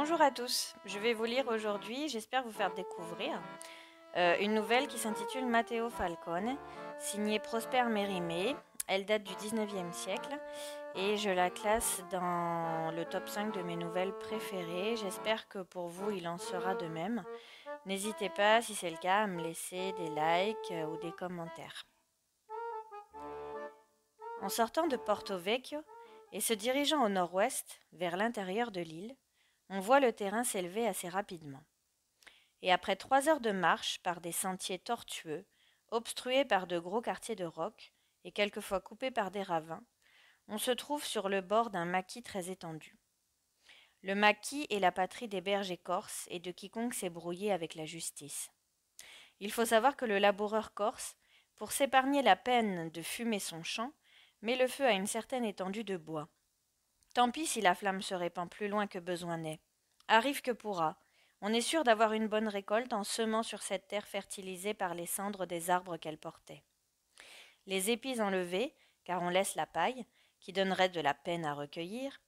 Bonjour à tous, je vais vous lire aujourd'hui, j'espère vous faire découvrir, euh, une nouvelle qui s'intitule Matteo Falcone, signée Prosper Mérimée. Elle date du 19e siècle et je la classe dans le top 5 de mes nouvelles préférées. J'espère que pour vous il en sera de même. N'hésitez pas, si c'est le cas, à me laisser des likes euh, ou des commentaires. En sortant de Porto Vecchio et se dirigeant au nord-ouest, vers l'intérieur de l'île, on voit le terrain s'élever assez rapidement. Et après trois heures de marche par des sentiers tortueux, obstrués par de gros quartiers de rocs et quelquefois coupés par des ravins, on se trouve sur le bord d'un maquis très étendu. Le maquis est la patrie des bergers corses et de quiconque s'est brouillé avec la justice. Il faut savoir que le laboureur corse, pour s'épargner la peine de fumer son champ, met le feu à une certaine étendue de bois, Tant pis si la flamme se répand plus loin que besoin n'est. Arrive que pourra. On est sûr d'avoir une bonne récolte en semant sur cette terre fertilisée par les cendres des arbres qu'elle portait. Les épis enlevés, car on laisse la paille, qui donnerait de la peine à recueillir,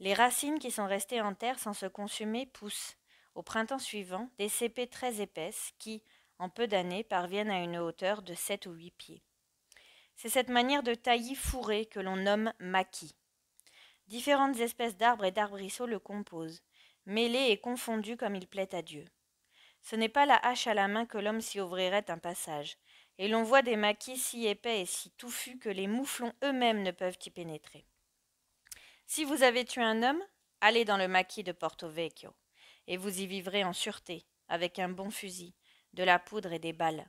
les racines qui sont restées en terre sans se consumer poussent, au printemps suivant, des cépées très épaisses qui, en peu d'années, parviennent à une hauteur de sept ou huit pieds. C'est cette manière de taillis fourré que l'on nomme maquis. Différentes espèces d'arbres et d'arbrisseaux le composent, mêlés et confondus comme il plaît à Dieu. Ce n'est pas la hache à la main que l'homme s'y ouvrirait un passage, et l'on voit des maquis si épais et si touffus que les mouflons eux-mêmes ne peuvent y pénétrer. Si vous avez tué un homme, allez dans le maquis de Porto Vecchio, et vous y vivrez en sûreté, avec un bon fusil, de la poudre et des balles.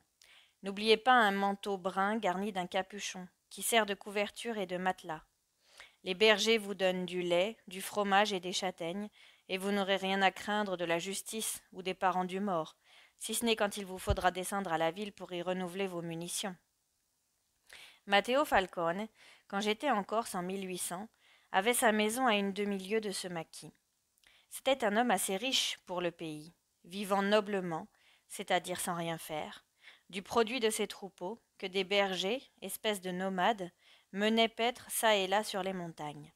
N'oubliez pas un manteau brun garni d'un capuchon, qui sert de couverture et de matelas. Les bergers vous donnent du lait, du fromage et des châtaignes, et vous n'aurez rien à craindre de la justice ou des parents du mort, si ce n'est quand il vous faudra descendre à la ville pour y renouveler vos munitions. Matteo Falcone, quand j'étais en Corse en 1800, avait sa maison à une demi-lieue de ce maquis. C'était un homme assez riche pour le pays, vivant noblement, c'est-à-dire sans rien faire, du produit de ses troupeaux, que des bergers, espèces de nomades, menait paître çà et là sur les montagnes.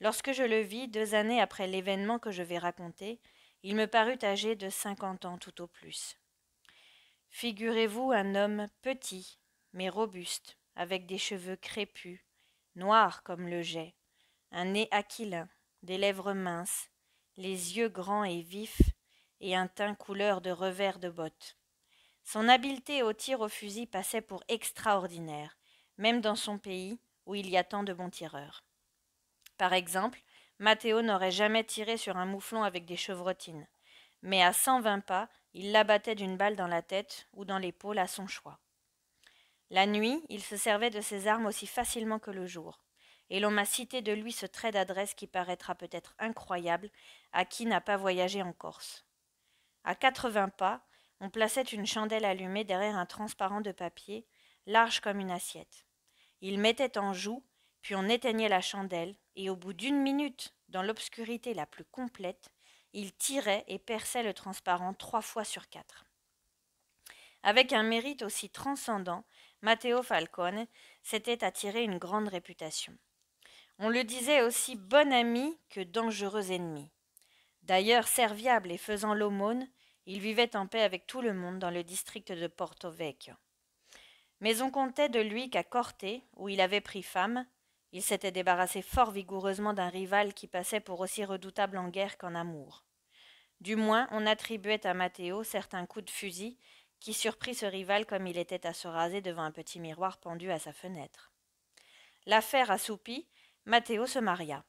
Lorsque je le vis, deux années après l'événement que je vais raconter, il me parut âgé de cinquante ans tout au plus. Figurez-vous un homme petit, mais robuste, avec des cheveux crépus, noirs comme le jet, un nez aquilin, des lèvres minces, les yeux grands et vifs, et un teint couleur de revers de bottes. Son habileté au tir au fusil passait pour extraordinaire, même dans son pays où il y a tant de bons tireurs. Par exemple, Mathéo n'aurait jamais tiré sur un mouflon avec des chevrotines, mais à 120 pas, il l'abattait d'une balle dans la tête ou dans l'épaule à son choix. La nuit, il se servait de ses armes aussi facilement que le jour, et l'on m'a cité de lui ce trait d'adresse qui paraîtra peut-être incroyable à qui n'a pas voyagé en Corse. À 80 pas, on plaçait une chandelle allumée derrière un transparent de papier large comme une assiette. Il mettait en joue, puis on éteignait la chandelle, et au bout d'une minute, dans l'obscurité la plus complète, il tirait et perçait le transparent trois fois sur quatre. Avec un mérite aussi transcendant, Matteo Falcone s'était attiré une grande réputation. On le disait aussi bon ami que dangereux ennemi. D'ailleurs serviable et faisant l'aumône, il vivait en paix avec tout le monde dans le district de Porto Vecchio. Mais on comptait de lui qu'à Corté, où il avait pris femme, il s'était débarrassé fort vigoureusement d'un rival qui passait pour aussi redoutable en guerre qu'en amour. Du moins, on attribuait à Matteo certains coups de fusil qui surprit ce rival comme il était à se raser devant un petit miroir pendu à sa fenêtre. L'affaire assoupie, Matteo se maria.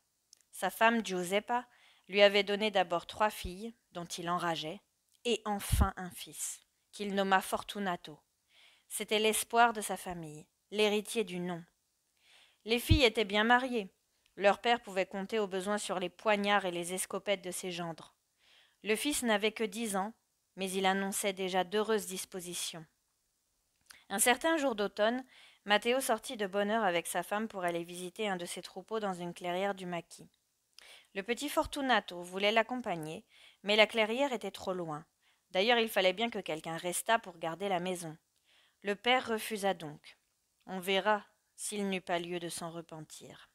Sa femme Giuseppa lui avait donné d'abord trois filles, dont il enrageait, et enfin un fils, qu'il nomma Fortunato, c'était l'espoir de sa famille, l'héritier du nom. Les filles étaient bien mariées. Leur père pouvait compter au besoin sur les poignards et les escopettes de ses gendres. Le fils n'avait que dix ans, mais il annonçait déjà d'heureuses dispositions. Un certain jour d'automne, Matteo sortit de bonne heure avec sa femme pour aller visiter un de ses troupeaux dans une clairière du maquis. Le petit Fortunato voulait l'accompagner, mais la clairière était trop loin. D'ailleurs, il fallait bien que quelqu'un restât pour garder la maison. Le père refusa donc. On verra s'il n'eut pas lieu de s'en repentir.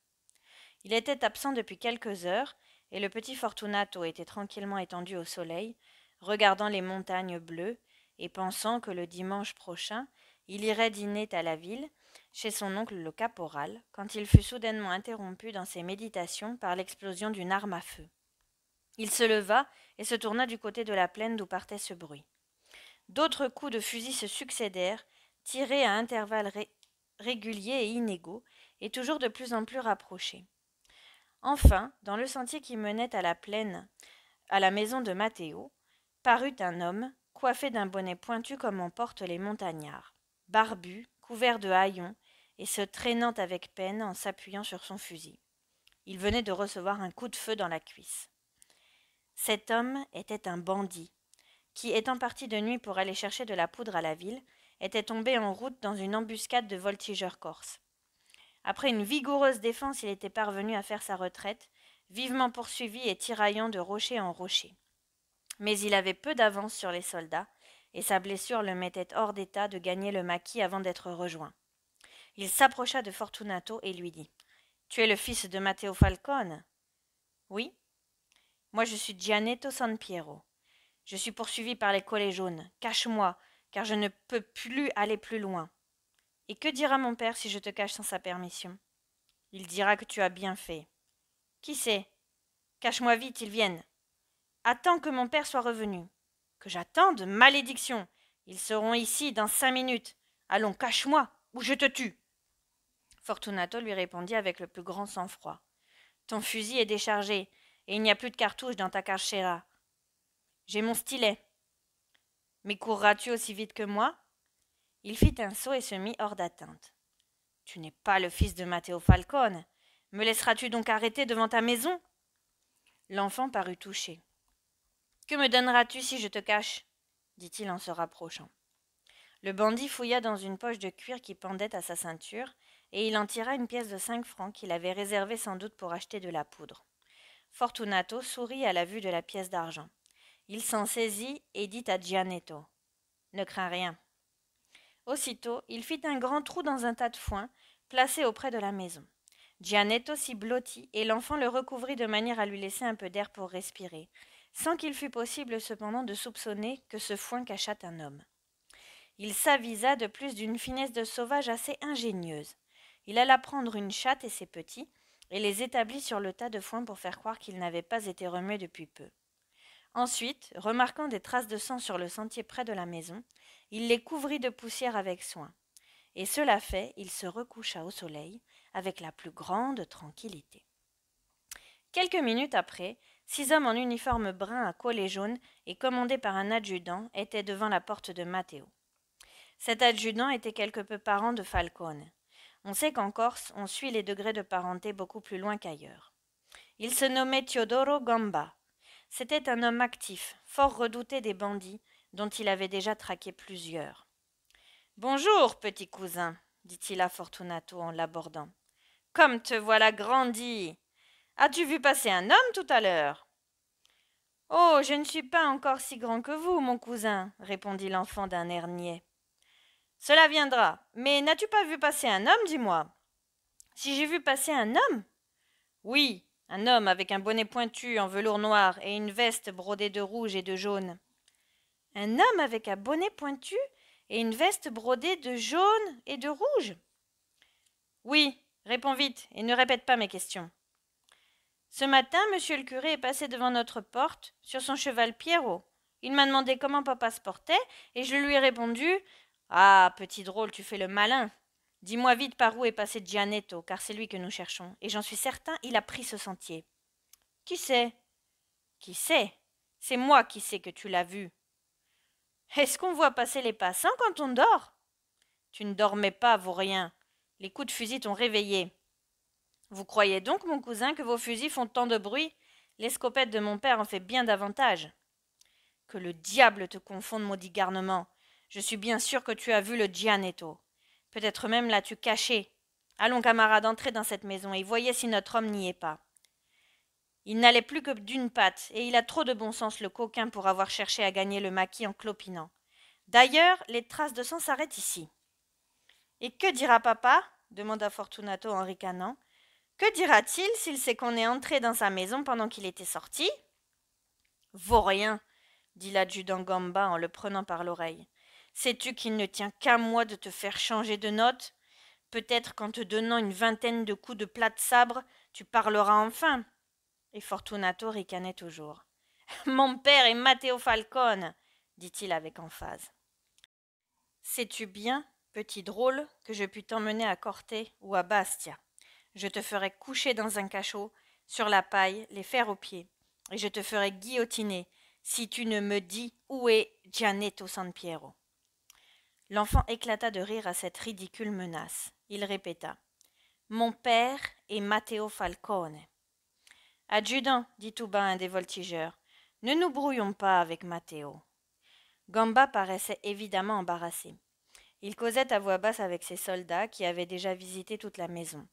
Il était absent depuis quelques heures, et le petit Fortunato était tranquillement étendu au soleil, regardant les montagnes bleues, et pensant que le dimanche prochain il irait dîner à la ville, chez son oncle le caporal, quand il fut soudainement interrompu dans ses méditations par l'explosion d'une arme à feu. Il se leva et se tourna du côté de la plaine d'où partait ce bruit. D'autres coups de fusil se succédèrent, tirés à intervalles réguliers et inégaux, et toujours de plus en plus rapprochés. Enfin, dans le sentier qui menait à la plaine, à la maison de Matteo, parut un homme, coiffé d'un bonnet pointu comme en portent les montagnards, barbu, couvert de haillons, et se traînant avec peine en s'appuyant sur son fusil. Il venait de recevoir un coup de feu dans la cuisse. Cet homme était un bandit, qui, étant parti de nuit pour aller chercher de la poudre à la ville, était tombé en route dans une embuscade de voltigeurs corses. Après une vigoureuse défense, il était parvenu à faire sa retraite, vivement poursuivi et tiraillant de rocher en rocher. Mais il avait peu d'avance sur les soldats, et sa blessure le mettait hors d'état de gagner le maquis avant d'être rejoint. Il s'approcha de Fortunato et lui dit Tu es le fils de Matteo Falcone Oui. Moi, je suis Gianetto San Piero. Je suis poursuivi par les collets jaunes. Cache-moi, car je ne peux plus aller plus loin. Et que dira mon père si je te cache sans sa permission Il dira que tu as bien fait. Qui sait Cache-moi vite, ils viennent. Attends que mon père soit revenu. Que j'attende Malédiction Ils seront ici dans cinq minutes. Allons, cache-moi, ou je te tue. Fortunato lui répondit avec le plus grand sang-froid. Ton fusil est déchargé, et il n'y a plus de cartouches dans ta carchera. J'ai mon stylet. Mais courras-tu aussi vite que moi Il fit un saut et se mit hors d'atteinte. Tu n'es pas le fils de Matteo Falcone. Me laisseras-tu donc arrêter devant ta maison L'enfant parut touché. Que me donneras-tu si je te cache dit-il en se rapprochant. Le bandit fouilla dans une poche de cuir qui pendait à sa ceinture, et il en tira une pièce de cinq francs qu'il avait réservée sans doute pour acheter de la poudre. Fortunato sourit à la vue de la pièce d'argent. Il s'en saisit et dit à Gianetto Ne crains rien. Aussitôt, il fit un grand trou dans un tas de foin placé auprès de la maison. Gianetto s'y blottit et l'enfant le recouvrit de manière à lui laisser un peu d'air pour respirer, sans qu'il fût possible cependant de soupçonner que ce foin cachât un homme. Il s'avisa de plus d'une finesse de sauvage assez ingénieuse. Il alla prendre une chatte et ses petits, et les établit sur le tas de foin pour faire croire qu'ils n'avaient pas été remués depuis peu. Ensuite, remarquant des traces de sang sur le sentier près de la maison, il les couvrit de poussière avec soin. Et cela fait, il se recoucha au soleil avec la plus grande tranquillité. Quelques minutes après, six hommes en uniforme brun à collet jaune et commandés par un adjudant étaient devant la porte de Matteo. Cet adjudant était quelque peu parent de Falcone. On sait qu'en Corse, on suit les degrés de parenté beaucoup plus loin qu'ailleurs. Il se nommait Teodoro Gamba. C'était un homme actif, fort redouté des bandits, dont il avait déjà traqué plusieurs. Bonjour, petit cousin, dit-il à Fortunato en l'abordant. Comme te voilà grandi. As-tu vu passer un homme tout à l'heure Oh, je ne suis pas encore si grand que vous, mon cousin, répondit l'enfant d'un air niais. Cela viendra. Mais n'as-tu pas vu passer un homme, dis-moi Si j'ai vu passer un homme Oui, un homme avec un bonnet pointu en velours noir et une veste brodée de rouge et de jaune. Un homme avec un bonnet pointu et une veste brodée de jaune et de rouge Oui, réponds vite et ne répète pas mes questions. Ce matin, monsieur le curé est passé devant notre porte sur son cheval Pierrot. Il m'a demandé comment papa se portait et je lui ai répondu Ah, petit drôle, tu fais le malin. Dis-moi vite par où est passé Gianetto, car c'est lui que nous cherchons, et j'en suis certain, il a pris ce sentier. Qui sait Qui sait C'est moi qui sais que tu l'as vu. Est-ce qu'on voit passer les passants hein, quand on dort Tu ne dormais pas, vous rien. Les coups de fusil t'ont réveillé. Vous croyez donc, mon cousin, que vos fusils font tant de bruit L'escopette de mon père en fait bien davantage. Que le diable te confonde, maudit garnement. Je suis bien sûr que tu as vu le Gianetto. Peut-être même l'as-tu caché. Allons, camarade, entrez dans cette maison et voyez si notre homme n'y est pas. Il n'allait plus que d'une patte, et il a trop de bon sens le coquin pour avoir cherché à gagner le maquis en clopinant. D'ailleurs, les traces de sang s'arrêtent ici. Et que dira papa demanda Fortunato en ricanant. Que dira-t-il s'il sait qu'on est entré dans sa maison pendant qu'il était sorti Vaut rien, dit l'adjudant Gamba en le prenant par l'oreille. Sais-tu qu'il ne tient qu'à moi de te faire changer de note Peut-être qu'en te donnant une vingtaine de coups de plat de sabre, tu parleras enfin. Et Fortunato ricanait toujours. Mon père est Matteo Falcone, dit-il avec emphase. Sais-tu bien, petit drôle, que je puis t'emmener à Corté ou à Bastia Je te ferai coucher dans un cachot, sur la paille, les fers aux pieds, et je te ferai guillotiner si tu ne me dis où est Gianetto San Piero. L'enfant éclata de rire à cette ridicule menace. Il répéta Mon père est Matteo Falcone. Adjudant, dit tout bas un des voltigeurs, ne nous brouillons pas avec Matteo. Gamba paraissait évidemment embarrassé. Il causait à voix basse avec ses soldats qui avaient déjà visité toute la maison.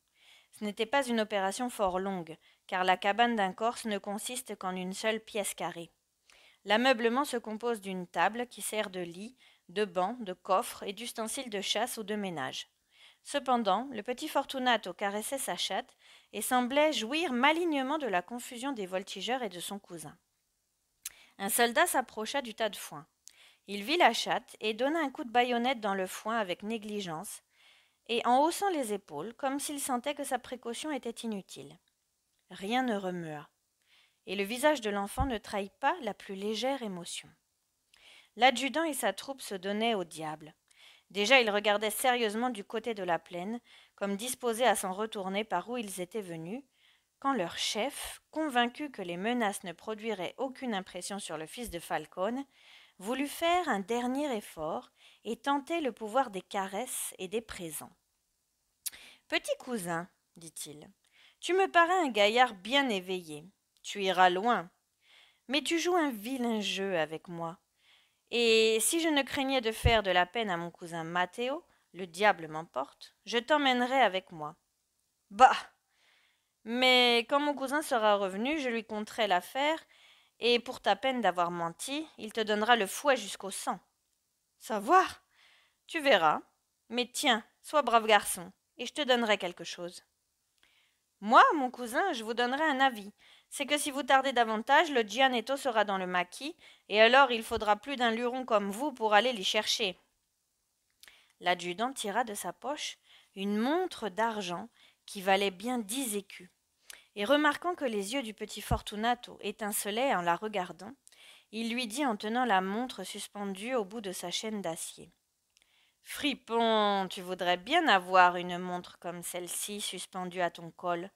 Ce n'était pas une opération fort longue, car la cabane d'un Corse ne consiste qu'en une seule pièce carrée. L'ameublement se compose d'une table qui sert de lit, de bancs, de coffres et d'ustensiles de chasse ou de ménage. Cependant, le petit Fortunato caressait sa chatte et semblait jouir malignement de la confusion des voltigeurs et de son cousin. Un soldat s'approcha du tas de foin. Il vit la chatte et donna un coup de baïonnette dans le foin avec négligence, et en haussant les épaules, comme s'il sentait que sa précaution était inutile. Rien ne remua, et le visage de l'enfant ne trahit pas la plus légère émotion. L'adjudant et sa troupe se donnaient au diable. Déjà ils regardaient sérieusement du côté de la plaine, comme disposés à s'en retourner par où ils étaient venus, quand leur chef, convaincu que les menaces ne produiraient aucune impression sur le fils de Falcone, voulut faire un dernier effort et tenter le pouvoir des caresses et des présents. Petit cousin, dit-il, tu me parais un gaillard bien éveillé. Tu iras loin. Mais tu joues un vilain jeu avec moi. Et si je ne craignais de faire de la peine à mon cousin Matteo, le diable m'emporte, je t'emmènerai avec moi. Bah Mais quand mon cousin sera revenu, je lui conterai l'affaire, et pour ta peine d'avoir menti, il te donnera le fouet jusqu'au sang. Savoir Tu verras. Mais tiens, sois brave garçon, et je te donnerai quelque chose. Moi, mon cousin, je vous donnerai un avis, c'est que si vous tardez davantage, le Gianetto sera dans le maquis, et alors il faudra plus d'un luron comme vous pour aller l'y chercher. L'adjudant tira de sa poche une montre d'argent qui valait bien dix écus, et remarquant que les yeux du petit Fortunato étincelaient en la regardant, il lui dit en tenant la montre suspendue au bout de sa chaîne d'acier. Fripon, tu voudrais bien avoir une montre comme celle-ci suspendue à ton col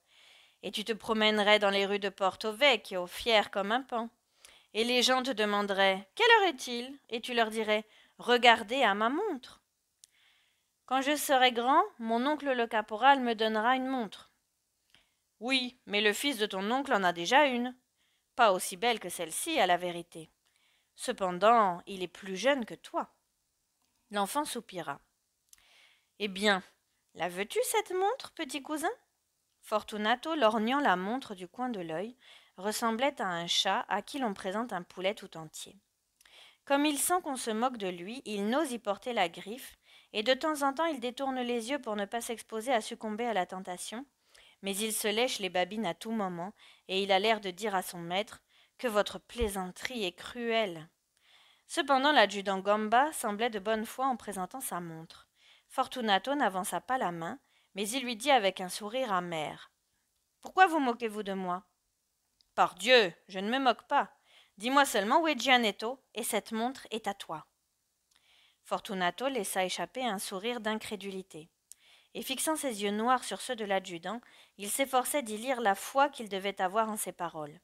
et tu te promènerais dans les rues de Porto Vecchio, fier comme un pan. Et les gens te demanderaient Quelle heure est-il Et tu leur dirais Regardez à ma montre. Quand je serai grand, mon oncle le caporal me donnera une montre. Oui, mais le fils de ton oncle en a déjà une. Pas aussi belle que celle-ci, à la vérité. Cependant, il est plus jeune que toi. L'enfant soupira. Eh bien, la veux-tu cette montre, petit cousin Fortunato, lorgnant la montre du coin de l'œil, ressemblait à un chat à qui l'on présente un poulet tout entier. Comme il sent qu'on se moque de lui, il n'ose y porter la griffe, et de temps en temps il détourne les yeux pour ne pas s'exposer à succomber à la tentation, mais il se lèche les babines à tout moment, et il a l'air de dire à son maître que votre plaisanterie est cruelle. Cependant l'adjudant Gamba semblait de bonne foi en présentant sa montre. Fortunato n'avança pas la main, mais il lui dit avec un sourire amer. Pourquoi vous moquez-vous de moi Par Dieu, je ne me moque pas. Dis-moi seulement où est Gianetto, et cette montre est à toi. Fortunato laissa échapper un sourire d'incrédulité. Et fixant ses yeux noirs sur ceux de l'adjudant, il s'efforçait d'y lire la foi qu'il devait avoir en ses paroles.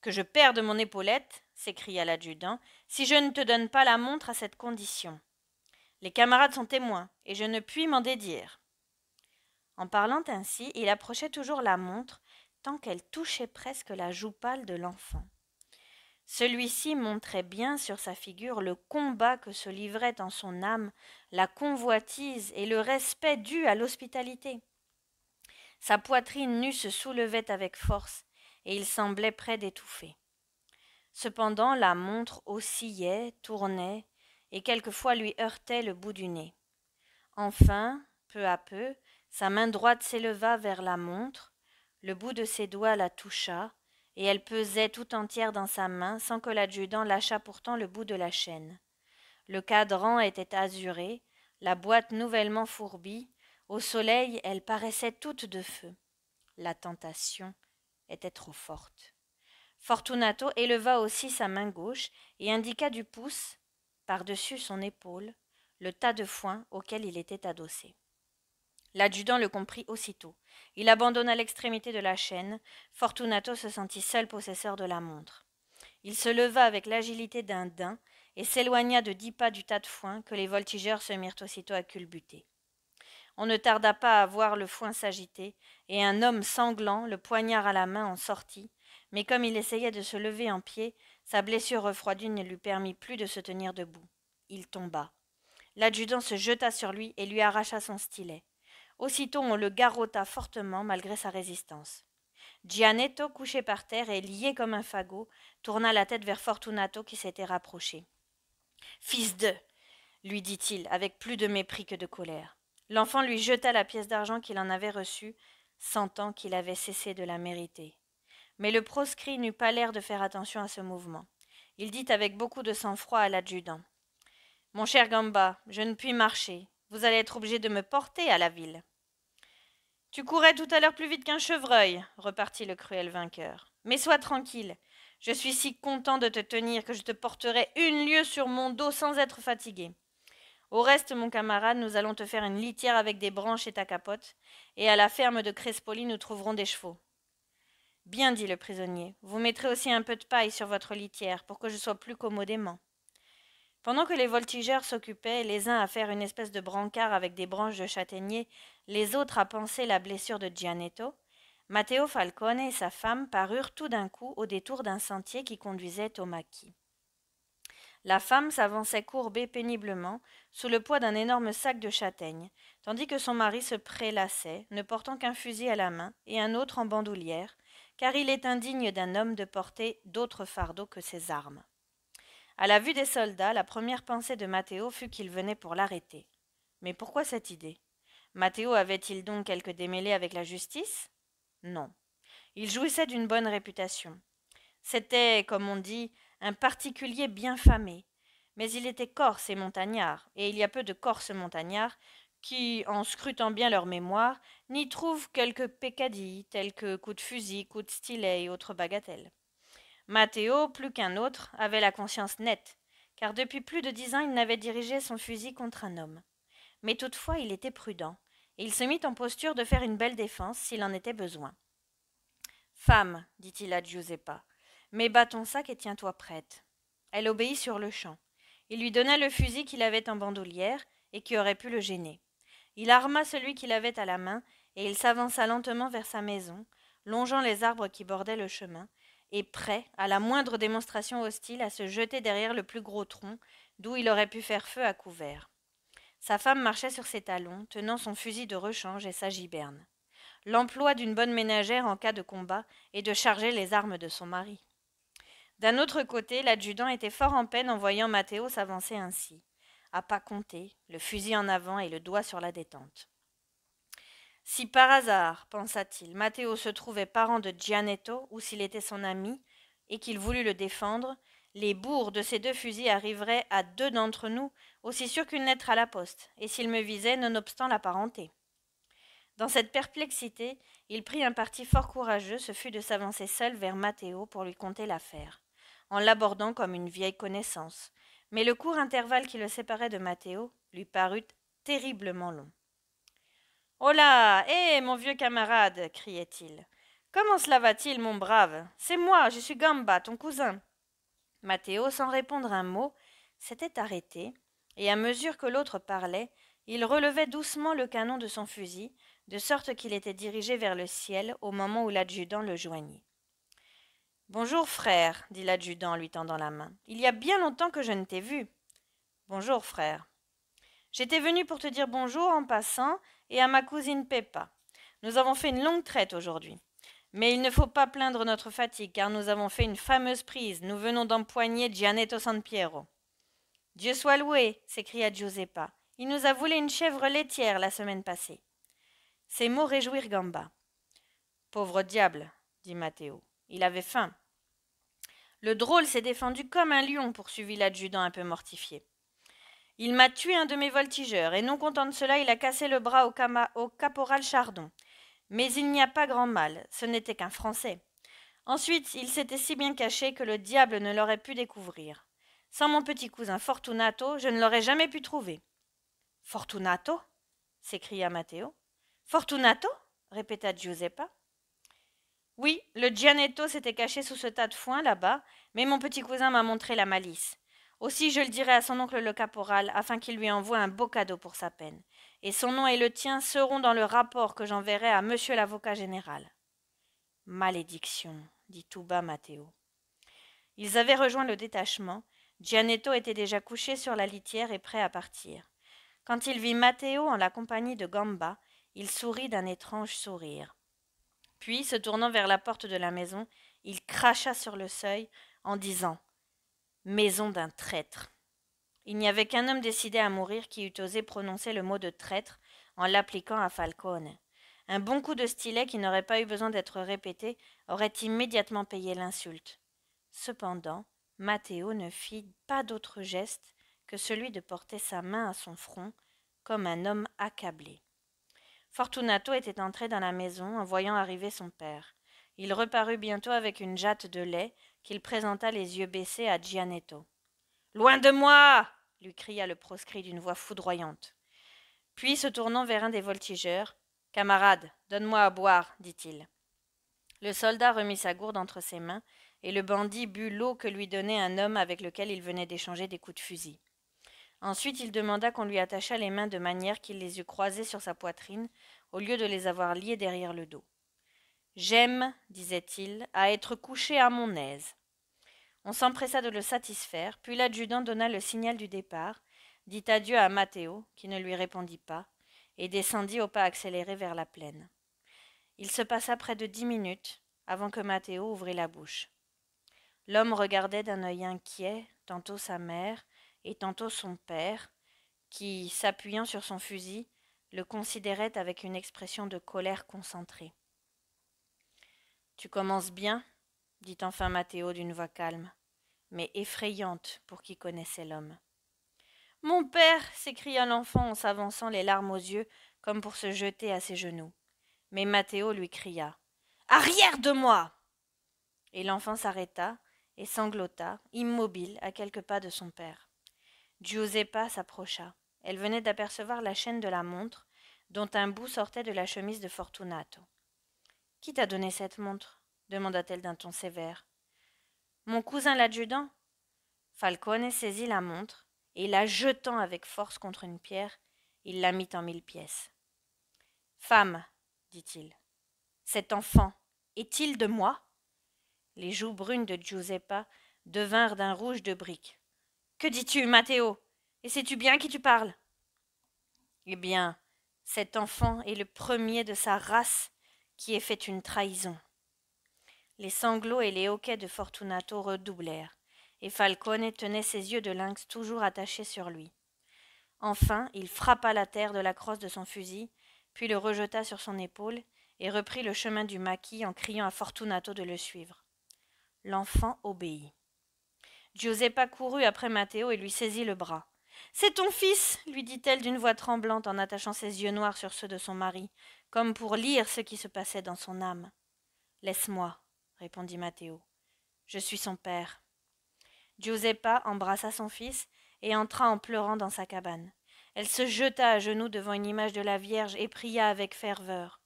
Que je perde mon épaulette, s'écria l'adjudant, si je ne te donne pas la montre à cette condition. Les camarades sont témoins, et je ne puis m'en dédire. En parlant ainsi, il approchait toujours la montre, tant qu'elle touchait presque la joue pâle de l'enfant. Celui-ci montrait bien sur sa figure le combat que se livrait en son âme la convoitise et le respect dû à l'hospitalité. Sa poitrine nue se soulevait avec force, et il semblait près d'étouffer. Cependant la montre oscillait, tournait, et quelquefois lui heurtait le bout du nez. Enfin, peu à peu, sa main droite s'éleva vers la montre, le bout de ses doigts la toucha, et elle pesait tout entière dans sa main sans que l'adjudant lâchât pourtant le bout de la chaîne. Le cadran était azuré, la boîte nouvellement fourbie, au soleil elle paraissait toute de feu. La tentation était trop forte. Fortunato éleva aussi sa main gauche et indiqua du pouce, par-dessus son épaule, le tas de foin auquel il était adossé. L'adjudant le comprit aussitôt. Il abandonna l'extrémité de la chaîne. Fortunato se sentit seul possesseur de la montre. Il se leva avec l'agilité d'un daim et s'éloigna de dix pas du tas de foin que les voltigeurs se mirent aussitôt à culbuter. On ne tarda pas à voir le foin s'agiter, et un homme sanglant, le poignard à la main, en sortit, mais comme il essayait de se lever en pied, sa blessure refroidie ne lui permit plus de se tenir debout. Il tomba. L'adjudant se jeta sur lui et lui arracha son stylet. Aussitôt on le garrotta fortement malgré sa résistance. Gianetto, couché par terre et lié comme un fagot, tourna la tête vers Fortunato qui s'était rapproché. Fils de lui dit-il, avec plus de mépris que de colère. L'enfant lui jeta la pièce d'argent qu'il en avait reçue, sentant qu'il avait cessé de la mériter. Mais le proscrit n'eut pas l'air de faire attention à ce mouvement. Il dit avec beaucoup de sang-froid à l'adjudant Mon cher Gamba, je ne puis marcher. Vous allez être obligé de me porter à la ville. Tu courais tout à l'heure plus vite qu'un chevreuil, repartit le cruel vainqueur. Mais sois tranquille. Je suis si content de te tenir que je te porterai une lieue sur mon dos sans être fatigué. Au reste, mon camarade, nous allons te faire une litière avec des branches et ta capote, et à la ferme de Crespoli nous trouverons des chevaux. Bien, dit le prisonnier, vous mettrez aussi un peu de paille sur votre litière pour que je sois plus commodément. Pendant que les voltigeurs s'occupaient, les uns à faire une espèce de brancard avec des branches de châtaignier, les autres à panser la blessure de Gianetto, Matteo Falcone et sa femme parurent tout d'un coup au détour d'un sentier qui conduisait au maquis. La femme s'avançait courbée péniblement, sous le poids d'un énorme sac de châtaignes, tandis que son mari se prélassait, ne portant qu'un fusil à la main et un autre en bandoulière, car il est indigne d'un homme de porter d'autres fardeaux que ses armes. À la vue des soldats, la première pensée de Matteo fut qu'il venait pour l'arrêter. Mais pourquoi cette idée Matteo avait-il donc quelque démêlé avec la justice Non. Il jouissait d'une bonne réputation. C'était, comme on dit, un particulier bien famé. Mais il était corse et montagnard, et il y a peu de corses montagnards qui, en scrutant bien leur mémoire, n'y trouvent quelques peccadilles tels que coups de fusil, coups de stylet et autres bagatelles. Matteo, plus qu'un autre, avait la conscience nette, car depuis plus de dix ans il n'avait dirigé son fusil contre un homme. Mais toutefois il était prudent, et il se mit en posture de faire une belle défense s'il en était besoin. Femme, dit-il à Giuseppa, mets bas ton sac et tiens-toi prête. Elle obéit sur le champ. Il lui donna le fusil qu'il avait en bandoulière et qui aurait pu le gêner. Il arma celui qu'il avait à la main et il s'avança lentement vers sa maison, longeant les arbres qui bordaient le chemin, et prêt, à la moindre démonstration hostile, à se jeter derrière le plus gros tronc, d'où il aurait pu faire feu à couvert. Sa femme marchait sur ses talons, tenant son fusil de rechange et sa giberne. L'emploi d'une bonne ménagère en cas de combat est de charger les armes de son mari. D'un autre côté, l'adjudant était fort en peine en voyant Mathéo s'avancer ainsi, à pas comptés, le fusil en avant et le doigt sur la détente. Si par hasard, pensa-t-il, Matteo se trouvait parent de Gianetto ou s'il était son ami et qu'il voulut le défendre, les bourres de ces deux fusils arriveraient à deux d'entre nous aussi sûrs qu'une lettre à la poste, et s'il me visait, nonobstant la parenté. Dans cette perplexité, il prit un parti fort courageux, ce fut de s'avancer seul vers Matteo pour lui conter l'affaire, en l'abordant comme une vieille connaissance. Mais le court intervalle qui le séparait de Matteo lui parut terriblement long. Hola, Hé, eh, mon vieux camarade criait-il. Comment cela va-t-il, mon brave C'est moi, je suis Gamba, ton cousin. Matteo, sans répondre un mot, s'était arrêté, et à mesure que l'autre parlait, il relevait doucement le canon de son fusil, de sorte qu'il était dirigé vers le ciel au moment où l'adjudant le joignit. Bonjour, frère, dit l'adjudant, lui tendant la main. Il y a bien longtemps que je ne t'ai vu. Bonjour, frère, J'étais venu pour te dire bonjour en passant et à ma cousine Peppa. Nous avons fait une longue traite aujourd'hui. Mais il ne faut pas plaindre notre fatigue, car nous avons fait une fameuse prise. Nous venons d'empoigner Gianetto San Piero. Dieu soit loué, s'écria Giuseppa. Il nous a voulu une chèvre laitière la semaine passée. Ces mots réjouirent Gamba. Pauvre diable, dit Matteo. Il avait faim. Le drôle s'est défendu comme un lion, poursuivit l'adjudant un peu mortifié. Il m'a tué un de mes voltigeurs, et non content de cela, il a cassé le bras au, caporal Chardon. Mais il n'y a pas grand mal, ce n'était qu'un Français. Ensuite, il s'était si bien caché que le diable ne l'aurait pu découvrir. Sans mon petit cousin Fortunato, je ne l'aurais jamais pu trouver. Fortunato s'écria Matteo. Fortunato répéta Giuseppa. Oui, le Gianetto s'était caché sous ce tas de foin là-bas, mais mon petit cousin m'a montré la malice. Aussi je le dirai à son oncle le caporal, afin qu'il lui envoie un beau cadeau pour sa peine. Et son nom et le tien seront dans le rapport que j'enverrai à monsieur l'avocat général. Malédiction, dit tout bas Matteo. Ils avaient rejoint le détachement. Gianetto était déjà couché sur la litière et prêt à partir. Quand il vit Matteo en la compagnie de Gamba, il sourit d'un étrange sourire. Puis, se tournant vers la porte de la maison, il cracha sur le seuil en disant Maison d'un traître. Il n'y avait qu'un homme décidé à mourir qui eût osé prononcer le mot de traître en l'appliquant à Falcone. Un bon coup de stylet qui n'aurait pas eu besoin d'être répété aurait immédiatement payé l'insulte. Cependant, Matteo ne fit pas d'autre geste que celui de porter sa main à son front, comme un homme accablé. Fortunato était entré dans la maison en voyant arriver son père. Il reparut bientôt avec une jatte de lait, qu'il présenta les yeux baissés à Gianetto. Loin de moi lui cria le proscrit d'une voix foudroyante. Puis, se tournant vers un des voltigeurs, Camarade, donne-moi à boire, dit-il. Le soldat remit sa gourde entre ses mains, et le bandit but l'eau que lui donnait un homme avec lequel il venait d'échanger des coups de fusil. Ensuite, il demanda qu'on lui attachât les mains de manière qu'il les eût croisées sur sa poitrine, au lieu de les avoir liées derrière le dos. J'aime, disait-il, à être couché à mon aise. On s'empressa de le satisfaire, puis l'adjudant donna le signal du départ, dit adieu à Matteo, qui ne lui répondit pas, et descendit au pas accéléré vers la plaine. Il se passa près de dix minutes avant que Matteo ouvrit la bouche. L'homme regardait d'un œil inquiet tantôt sa mère et tantôt son père, qui, s'appuyant sur son fusil, le considérait avec une expression de colère concentrée. Tu commences bien, dit enfin Matteo d'une voix calme mais effrayante pour qui connaissait l'homme. Mon père s'écria l'enfant en s'avançant les larmes aux yeux, comme pour se jeter à ses genoux. Mais Matteo lui cria Arrière de moi Et l'enfant s'arrêta et sanglota, immobile, à quelques pas de son père. Giuseppa s'approcha. Elle venait d'apercevoir la chaîne de la montre, dont un bout sortait de la chemise de Fortunato. Qui t'a donné cette montre demanda-t-elle d'un ton sévère. Mon cousin l'adjudant Falcone saisit la montre et la jetant avec force contre une pierre, il la mit en mille pièces. Femme, dit-il, cet enfant est-il de moi Les joues brunes de Giuseppa devinrent d'un rouge de brique. Que dis-tu, Matteo Et sais-tu bien qui tu parles Eh bien, cet enfant est le premier de sa race qui ait fait une trahison. Les sanglots et les hoquets de Fortunato redoublèrent, et Falcone tenait ses yeux de lynx toujours attachés sur lui. Enfin, il frappa la terre de la crosse de son fusil, puis le rejeta sur son épaule, et reprit le chemin du maquis en criant à Fortunato de le suivre. L'enfant obéit. Giuseppa courut après Matteo et lui saisit le bras. C'est ton fils, lui dit-elle d'une voix tremblante en attachant ses yeux noirs sur ceux de son mari, comme pour lire ce qui se passait dans son âme. Laisse-moi, répondit Matteo. Je suis son père. Giuseppa embrassa son fils et entra en pleurant dans sa cabane. Elle se jeta à genoux devant une image de la Vierge et pria avec ferveur.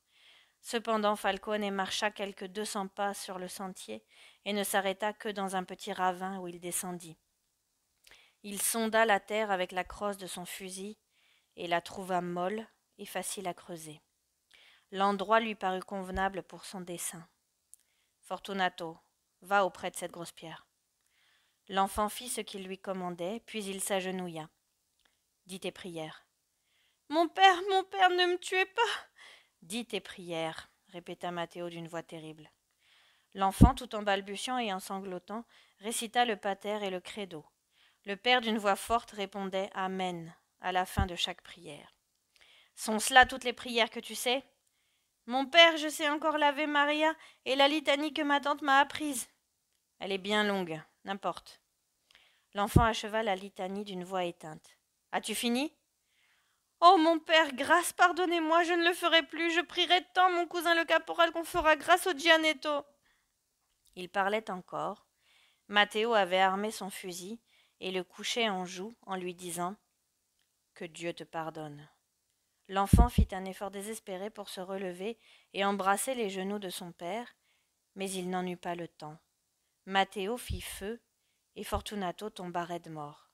Cependant Falcone marcha quelques deux cents pas sur le sentier et ne s'arrêta que dans un petit ravin où il descendit. Il sonda la terre avec la crosse de son fusil et la trouva molle et facile à creuser. L'endroit lui parut convenable pour son dessein. Fortunato, va auprès de cette grosse pierre. L'enfant fit ce qu'il lui commandait, puis il s'agenouilla. Dis tes prières. Mon père, mon père, ne me tuez pas. Dis tes prières, répéta Mathéo d'une voix terrible. L'enfant, tout en balbutiant et en sanglotant, récita le pater et le credo. Le père, d'une voix forte, répondait Amen à la fin de chaque prière. sont cela toutes les prières que tu sais mon père, je sais encore laver Maria et la litanie que ma tante m'a apprise. Elle est bien longue, n'importe. L'enfant acheva la litanie d'une voix éteinte. As-tu fini Oh mon père, grâce, pardonnez-moi, je ne le ferai plus, je prierai tant mon cousin le caporal qu'on fera grâce au Gianetto. Il parlait encore. Matteo avait armé son fusil et le couchait en joue en lui disant Que Dieu te pardonne. L'enfant fit un effort désespéré pour se relever et embrasser les genoux de son père, mais il n'en eut pas le temps. Matteo fit feu, et Fortunato tomba raide mort.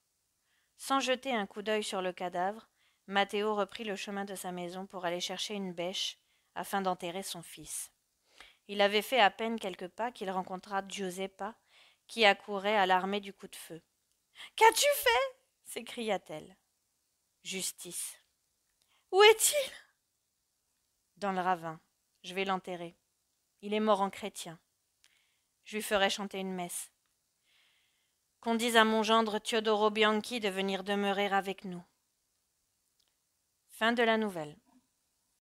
Sans jeter un coup d'œil sur le cadavre, Matteo reprit le chemin de sa maison pour aller chercher une bêche afin d'enterrer son fils. Il avait fait à peine quelques pas qu'il rencontra Giuseppa, qui accourait à l'armée du coup de feu. Qu'as-tu fait s'écria-t-elle. Justice. Où est-il Dans le ravin. Je vais l'enterrer. Il est mort en chrétien. Je lui ferai chanter une messe. Qu'on dise à mon gendre Teodoro Bianchi de venir demeurer avec nous. Fin de la nouvelle.